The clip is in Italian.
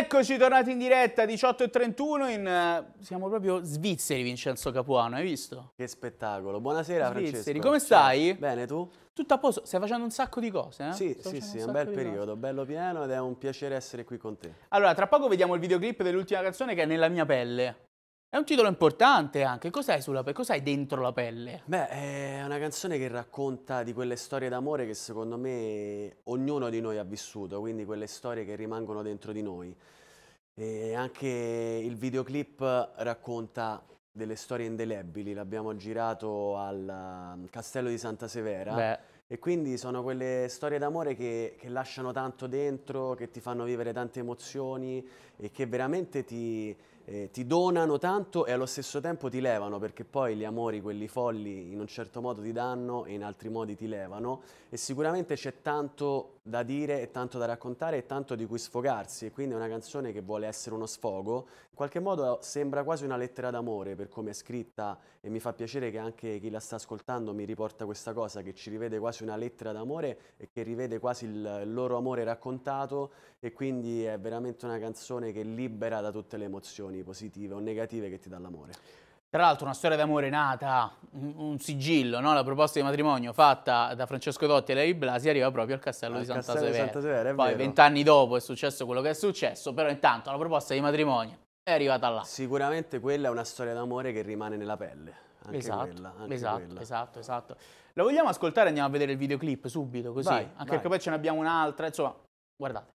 Eccoci tornati in diretta 18.31 in... Uh, siamo proprio svizzeri Vincenzo Capuano, hai visto? Che spettacolo, buonasera svizzeri. Francesco come stai? Bene, tu? Tutto a posto, stai facendo un sacco di cose eh? Sì, Sto sì, sì, un, un bel periodo, cose. bello pieno ed è un piacere essere qui con te Allora, tra poco vediamo il videoclip dell'ultima canzone che è Nella mia pelle è un titolo importante anche, cos'hai dentro la pelle? Beh, è una canzone che racconta di quelle storie d'amore che secondo me ognuno di noi ha vissuto, quindi quelle storie che rimangono dentro di noi. E anche il videoclip racconta delle storie indelebili, l'abbiamo girato al um, Castello di Santa Severa. Beh. E quindi sono quelle storie d'amore che, che lasciano tanto dentro, che ti fanno vivere tante emozioni e che veramente ti, eh, ti donano tanto e allo stesso tempo ti levano, perché poi gli amori, quelli folli, in un certo modo ti danno e in altri modi ti levano. E sicuramente c'è tanto da dire e tanto da raccontare e tanto di cui sfogarsi. E quindi è una canzone che vuole essere uno sfogo. In qualche modo sembra quasi una lettera d'amore per come è scritta e mi fa piacere che anche chi la sta ascoltando mi riporta questa cosa, che ci rivede quasi una lettera d'amore e che rivede quasi il loro amore raccontato. E quindi è veramente una canzone che libera da tutte le emozioni emozioni positive o negative che ti dà l'amore. Tra l'altro una storia d'amore nata, un, sigillo, no? la proposta di matrimonio fatta da Francesco Dotti e Lei Blasi arriva proprio al castello al di Santa castello Severa. Santa Severa Poi vent'anni dopo è successo quello che è successo, però intanto la proposta di matrimonio è arrivata là. Sicuramente quella è una storia d'amore che rimane nella pelle. Anche esatto, quella, anche esatto, quella. esatto, esatto. La vogliamo ascoltare? Andiamo a vedere il videoclip subito, così. Vai, anche vai. perché poi ce ne abbiamo un'altra, insomma, guardate.